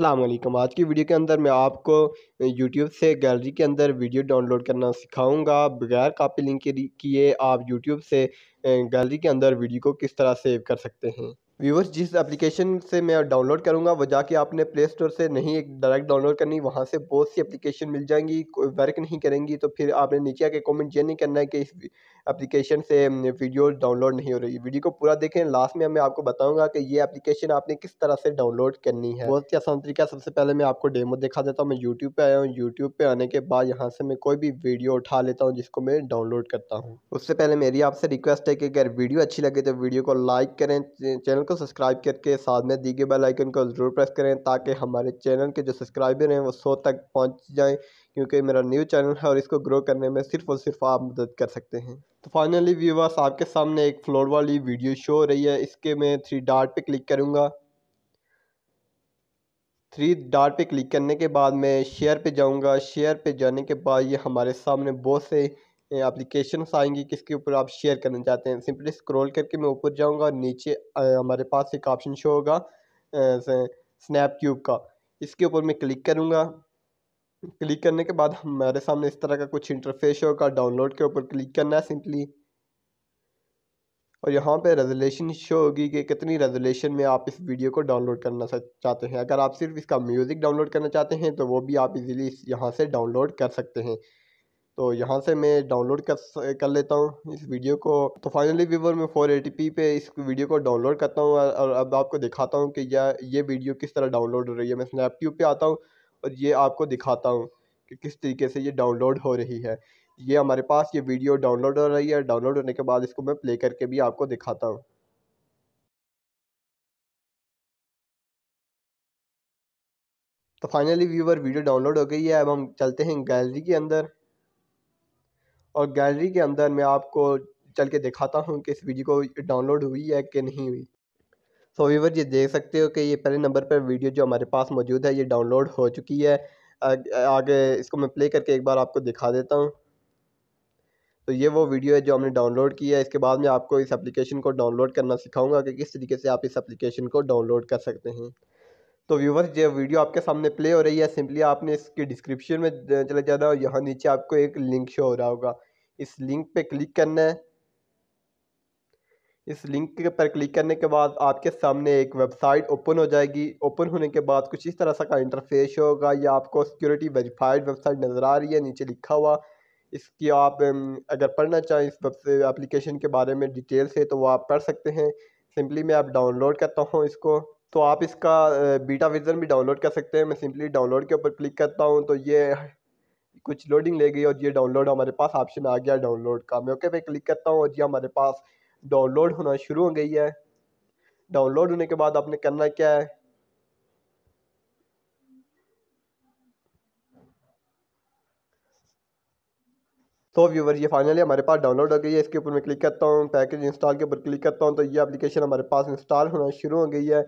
अल्लाम आज की वीडियो के अंदर मैं आपको यूट्यूब से गैलरी के अंदर वीडियो डाउनलोड करना सिखाऊंगा बगैर कापी लिंक किए आप यूट्यूब से गैलरी के अंदर वीडियो को किस तरह सेव कर सकते हैं व्यूवर्स जिस एप्लीकेशन से मैं डाउनलोड करूँगा वो जाके आपने प्ले स्टोर से नहीं एक डायरेक्ट डाउनलोड करनी वहाँ से बहुत सी एप्लीकेशन मिल जाएंगी कोई वर्क नहीं करेंगी तो फिर आपने नीचे आके कमेंट ये नहीं करना है कि इस एप्लीकेशन से वीडियो डाउनलोड नहीं हो रही वीडियो को पूरा देखें लास्ट में मैं आपको बताऊँगा कि ये एप्लीकेशन आपने किस तरह से डाउनलोड करनी है बहुत ही आसान तरीका सबसे पहले मैं आपको डेमो दिखा देता हूँ मैं यूट्यूब पर आया हूँ यूट्यूब पर आने के बाद यहाँ से मैं कोई भी वीडियो उठा लेता हूँ जिसको मैं डाउनलोड करता हूँ उससे पहले मेरी आपसे रिक्वेस्ट है कि अगर वीडियो अच्छी लगे तो वीडियो को लाइक करें चैनल चैनल को सब्सक्राइब करके साथ में दी गई बेल आइकन को ज़रूर प्रेस करें ताकि हमारे चैनल के जो सब्सक्राइबर हैं वो सौ तक पहुंच जाएं क्योंकि मेरा न्यू चैनल है और इसको ग्रो करने में सिर्फ और सिर्फ आप मदद कर सकते हैं तो फाइनली व्यूवर्स आपके सामने एक फ्लोर वाली वीडियो शो हो रही है इसके मैं थ्री डार्ट पर क्लिक करूँगा थ्री डार्ट पे क्लिक करने के बाद मैं शेयर पे जाऊंगा शेयर पे जाने के बाद ये हमारे सामने बहुत से एप्लीकेशन आएंगी किसके ऊपर आप शेयर करना चाहते हैं सिंपली स्क्रॉल करके मैं ऊपर जाऊंगा और नीचे हमारे पास एक ऑप्शन शो होगा स्नैप क्यूब का इसके ऊपर मैं क्लिक करूँगा क्लिक करने के बाद हमारे सामने इस तरह का कुछ इंटरफेस होगा डाउनलोड के ऊपर क्लिक करना है सिंपली और यहाँ पे रेजोलेशन शो होगी कि कितनी रेजोलेशन में आप इस वीडियो को डाउनलोड करना चाहते हैं अगर आप सिर्फ इसका म्यूज़िक डाउनलोड करना चाहते हैं तो वो भी आप इजीली यहाँ से डाउनलोड कर सकते हैं तो यहाँ से मैं डाउनलोड कर कर लेता हूँ इस वीडियो को तो फाइनली व्यूवर मैं 480p पे इस वीडियो को डाउनलोड करता हूँ और अब आपको दिखाता हूँ कि यह ये वीडियो किस तरह डाउनलोड हो रही है मैं स्नैपट्यूब पे आता हूँ और ये आपको दिखाता हूँ कि किस तरीके से ये डाउनलोड हो रही है ये हमारे पास ये वीडियो डाउनलोड हो रही है डाउनलोड होने के बाद इसको मैं प्ले करके भी आपको दिखाता हूँ तो फाइनली व्यूवर वीडियो डाउनलोड हो गई है अब हम चलते हैं गैलरी के अंदर और गैलरी के अंदर मैं आपको चल के दिखाता हूँ कि इस वीडियो को डाउनलोड हुई है कि नहीं हुई सो व्यूवर ये देख सकते हो कि ये पहले नंबर पर वीडियो जो हमारे पास मौजूद है ये डाउनलोड हो चुकी है आगे इसको मैं प्ले करके एक बार आपको दिखा देता हूँ तो ये वो वीडियो है जो हमने डाउनलोड की है इसके बाद मैं आपको इस एप्लीकेशन को डाउनलोड करना सिखाऊंगा कि किस तरीके से आप इस एप्लीकेशन को डाउनलोड कर सकते हैं तो व्यूवर्स ये वीडियो आपके सामने प्ले हो रही है सिंपली आपने इसकी डिस्क्रिप्शन में चले जाना और यहाँ नीचे आपको एक लिंक शो हो रहा होगा इस लिंक पे क्लिक करना है इस लिंक पर क्लिक करने के बाद आपके सामने एक वेबसाइट ओपन हो जाएगी ओपन होने के बाद कुछ इस तरह सा का इंटरफेस होगा या आपको सिक्योरिटी वेरीफाइड वेबसाइट नज़र आ रही है नीचे लिखा हुआ इसकी आप अगर पढ़ना चाहें इस वेब एप्लीकेशन के बारे में डिटेल से तो वो आप पढ़ सकते हैं सिंपली मैं आप डाउनलोड करता हूँ इसको तो आप इसका बीटा वर्जन भी डाउनलोड कर सकते हैं मैं सिंपली डाउनलोड के ऊपर क्लिक करता हूँ तो ये कुछ लोडिंग ले गई और ये डाउनलोड हमारे पास ऑप्शन आ गया डाउनलोड का मैं ओके पे क्लिक करता हूँ और ये हमारे पास डाउनलोड होना शुरू हो गई है डाउनलोड होने के बाद आपने करना क्या है तो व्यूवर ये फाइनली हमारे पास डाउनलोड हो गई है इसके ऊपर मैं क्लिक करता हूँ पैकेज इंस्टॉल के ऊपर क्लिक करता हूँ तो ये एप्लीकेशन हमारे पास इंस्टॉल होना शुरू हो गई है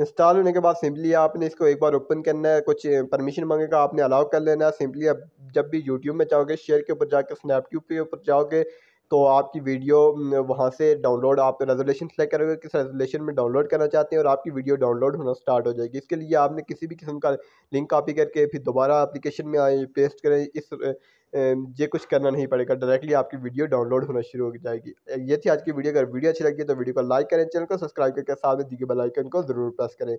इंस्टॉल होने के बाद सिंपली आपने इसको एक बार ओपन करना है कुछ परमिशन मांगेगा आपने अलाउ कर लेना है सिंपली जब भी यूट्यूब में जाओगे शेयर के ऊपर जाकर स्नैपट्यूब के ऊपर जाओगे तो आपकी वीडियो वहाँ से डाउनलोड आप रेजोलेशन सेलेक्ट करोगे किस रेजोलेशन में डाउनलोड करना चाहते हैं और आपकी वीडियो डाउनलोड होना स्टार्ट हो जाएगी इसके लिए आपने किसी भी किस्म का लिंक कॉपी करके फिर दोबारा एप्लीकेशन में आए पेस्ट करें इस ये कुछ करना नहीं पड़ेगा डायरेक्टली आपकी वीडियो डाउनलोड होना शुरू हो जाएगी ये थी आज की वीडियो अगर वीडियो अच्छी लगी तो वीडियो को लाइक करें चैनल को सब्सक्राइब करके साथ में दी गई आइकन को ज़रूर प्रेस करें